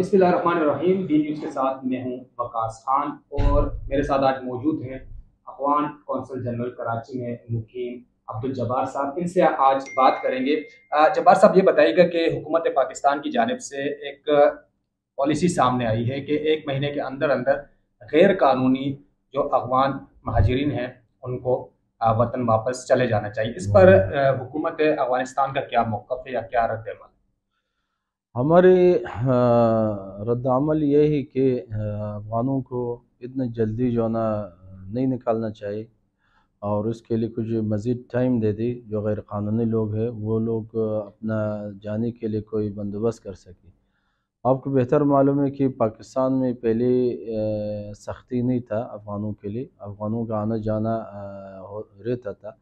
बिस्मिल्लाहिर्रहमानिर्रहीम D news के साथ मैं हूं वकास खान और मेरे साथ आज मौजूद हैं अफगान कौंसल जनरल कराची में मुकीम अब्दुल जब्बार साहब इनसे आज बात करेंगे जब्बार साहब ये बताइएगा कि हुकूमत पाकिस्तान की जानब से एक पॉलिसी सामने आई है कि एक महीने के अंदर अंदर गैर कानूनी जो अफगान महाजरीन हैं उनको वतन वापस चले जाना चाहिए इस पर हुकूमत अफगानिस्तान का क्या मौक़ है या क्या रद्द हमारे हाँ, रद्दमल ये है कि हाँ, अफ़गानों को इतने जल्दी जो ना नहीं निकालना चाहिए और इसके लिए कुछ मज़ीद टाइम दे दी जो गैर क़ानूनी लोग हैं वो लोग अपना जाने के लिए कोई बंदोबस्त कर सके आपको बेहतर मालूम है कि पाकिस्तान में पहले हाँ, सख्ती नहीं था अफ़गानों के लिए अफ़गानों का आना जाना रहता था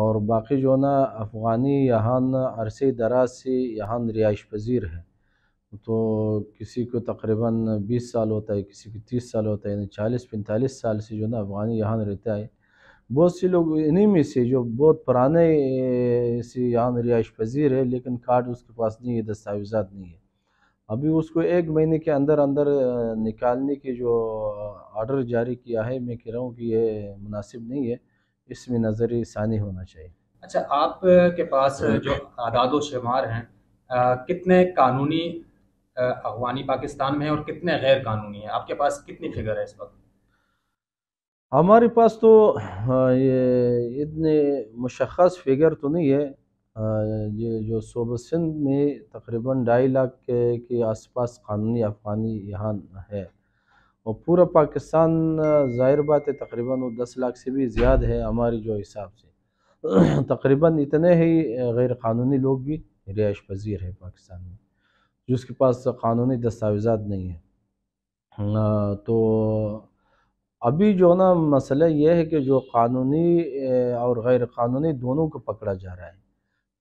और बाकी जो ना अफ़गानी यहाँ अरसे दराज से यहाँ रिहाइश पजीर है तो किसी को तकरीबन 20 साल होता है किसी को 30 साल होता है यानी चालीस पैंतालीस साल से जो ना अफ़गानी यहाँ रहता है बहुत से लोग इन्हीं में से जो बहुत पुराने से यहाँ रिहाइश पजीर है लेकिन कार्ड उसके पास नहीं है दस्तावेज़ा नहीं है अभी उसको एक महीने के अंदर अंदर निकालने के जो ऑर्डर जारी किया है मैं कह रहा हूँ कि ये मुनासिब नहीं है इसमें नज़र ثانی होना चाहिए अच्छा आप के पास जो आदाद शुमार हैं कितने कानूनी अफगानी पाकिस्तान में है और कितने गैर कानूनी हैं आपके पास कितनी फिगर है इस वक्त हमारे पास तो ये इतने मुशखस फिगर तो नहीं है ये जो सूबे सिंध में तकरीबन ढाई लाख के, के आसपास कानूनी अफगानी यहाँ है और पूरा पाकिस्तान ज़ाहिर बात है तकरीबन वो दस लाख से भी ज़्यादा है हमारे जो हिसाब से तकरीबन इतने ही गैर कानूनी लोग भी रिहाइश पजीर है पाकिस्तान में जिसके पास कानूनी दस्तावेजा नहीं है तो अभी जो ना मसला यह है कि जो कानूनी और गैर कानूनी दोनों को पकड़ा जा रहा है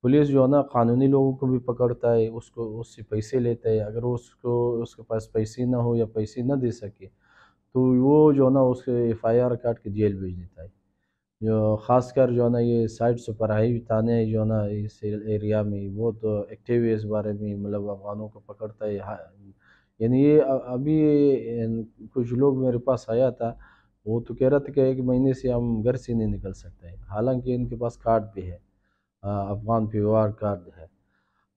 पुलिस जो है ना कानूनी लोगों को भी पकड़ता है उसको उससे पैसे लेता है अगर उसको उसके पास पैसे ना हो या पैसे ना दे सके तो वो जो है ना उसके एफ आई आर काट के जेल भेज देता है जो ख़ासकर जो है ना ये साइड से पढ़ाई थाने जो है ना इस एरिया में वो तो एक्टिव है इस बारे में मतलब अफगानों को पकड़ता है हाँ, यानी ये अभी कुछ लोग मेरे पास आया था वो तो कह रहा था कि एक महीने से हम घर से नहीं निकल सकते हालांकि इनके पास कार्ड भी है अफ़गान पीवार कार्ड है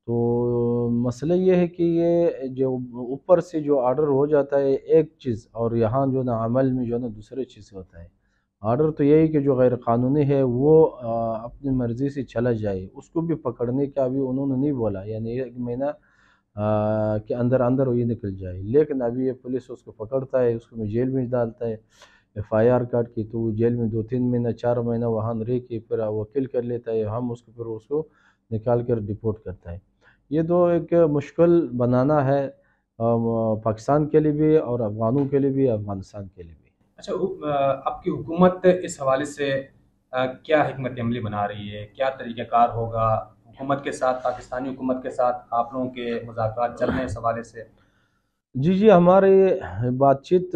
तो मसला ये है कि ये जो ऊपर से जो आर्डर हो जाता है एक चीज़ और यहाँ जो ना अमल में जो ना दूसरे चीज़ होता है आर्डर तो यही कि जो गैर कानूनी है वो अपनी मर्ज़ी से चला जाए उसको भी पकड़ने का अभी उन्होंने नहीं बोला यानी एक महीना के अंदर अंदर वो ये निकल जाए लेकिन अभी ये पुलिस उसको पकड़ता है उसको जेल में डालता है एफ आई आर काट के तो जेल में दो तीन महीना चार महीना वहाँ रह के फिर वकील कर लेता है हम उसको फिर उसको निकाल कर डिपोर्ट करता है ये तो एक मुश्किल बनाना है पाकिस्तान के लिए भी और अफगानों के लिए भी अफगानिस्तान के लिए भी अच्छा आपकी हुकूमत इस हवाले से क्या हमत अमली बना रही है क्या तरीक़ाकार होगा हुकूमत के साथ पाकिस्तानी हुकूमत के साथ आप लोगों के मुजाकर चल रहे हैं इस हवाले से जी जी हमारे बातचीत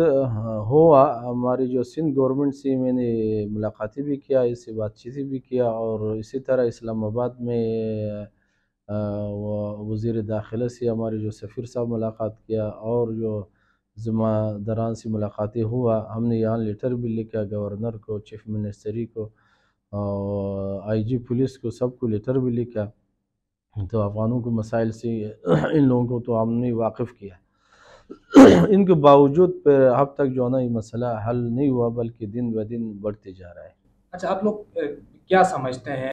हुआ हमारी जो सिंध गवर्नमेंट से मैंने मुलाकातें भी किया इससे बातचीत भी किया और इसी तरह इस्लामाबाद में वज़ी दाखिला से हमारे जो सफ़ीर साहब मुलाकात किया और जो जुम्मा दरान से मुलाकातें हुआ हमने यहाँ लेटर भी लिखा गवर्नर को चीफ मिनिस्टरी को और आईजी पुलिस को सबको लेटर भी लिखा तो अफगानों के मसाइल से इन लोगों को तो हमने वाकिफ़ किया इनके बावजूद अब तक जो है ना ये मसला हल नहीं हुआ बल्कि दिन ब दिन बढ़ते जा रहा है अच्छा आप लोग क्या समझते हैं